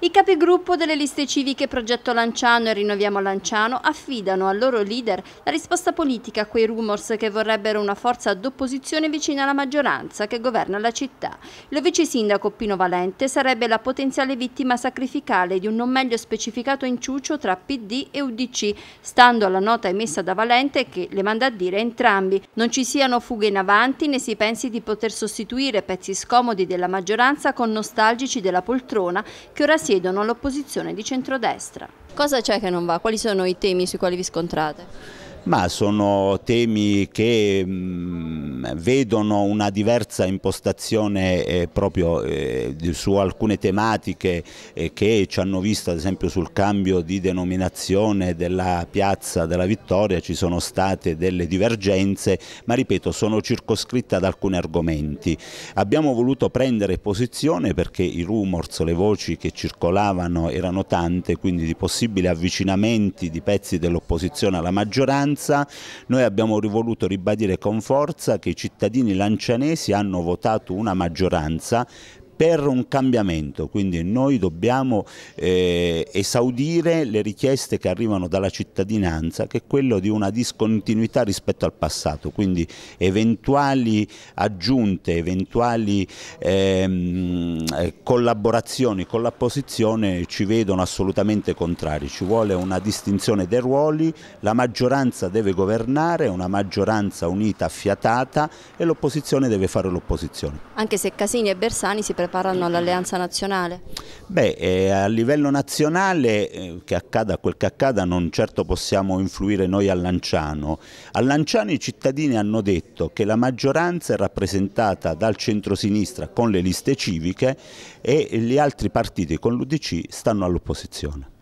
I capigruppo delle liste civiche Progetto Lanciano e Rinnoviamo Lanciano affidano al loro leader la risposta politica a quei rumors che vorrebbero una forza d'opposizione vicina alla maggioranza che governa la città. Lo vice sindaco Pino Valente sarebbe la potenziale vittima sacrificale di un non meglio specificato inciucio tra PD e UDC, stando alla nota emessa da Valente che le manda a dire entrambi non ci siano fughe in avanti né si pensi di poter sostituire pezzi scomodi della maggioranza con nostalgici della poltrona che ora si siedono l'opposizione di centrodestra. Cosa c'è che non va? Quali sono i temi sui quali vi scontrate? Ma sono temi che mh, mm, vedono una diversa impostazione eh, proprio eh, su alcune tematiche eh, che ci hanno visto ad esempio sul cambio di denominazione della piazza della Vittoria ci sono state delle divergenze ma ripeto sono circoscritte ad alcuni argomenti abbiamo voluto prendere posizione perché i rumors, le voci che circolavano erano tante quindi di possibili avvicinamenti di pezzi dell'opposizione alla maggioranza noi abbiamo voluto ribadire con forza che che i cittadini lancianesi hanno votato una maggioranza per un cambiamento, quindi noi dobbiamo eh, esaudire le richieste che arrivano dalla cittadinanza che è quello di una discontinuità rispetto al passato, quindi eventuali aggiunte, eventuali ehm, eh, collaborazioni con l'opposizione ci vedono assolutamente contrari, ci vuole una distinzione dei ruoli, la maggioranza deve governare, una maggioranza unita, affiatata e l'opposizione deve fare l'opposizione. Anche se Casini e Bersani si preparano preparando all'alleanza nazionale? Beh, eh, a livello nazionale, eh, che accada quel che accada, non certo possiamo influire noi a Lanciano. A Lanciano i cittadini hanno detto che la maggioranza è rappresentata dal centrosinistra con le liste civiche e gli altri partiti con l'Udc stanno all'opposizione.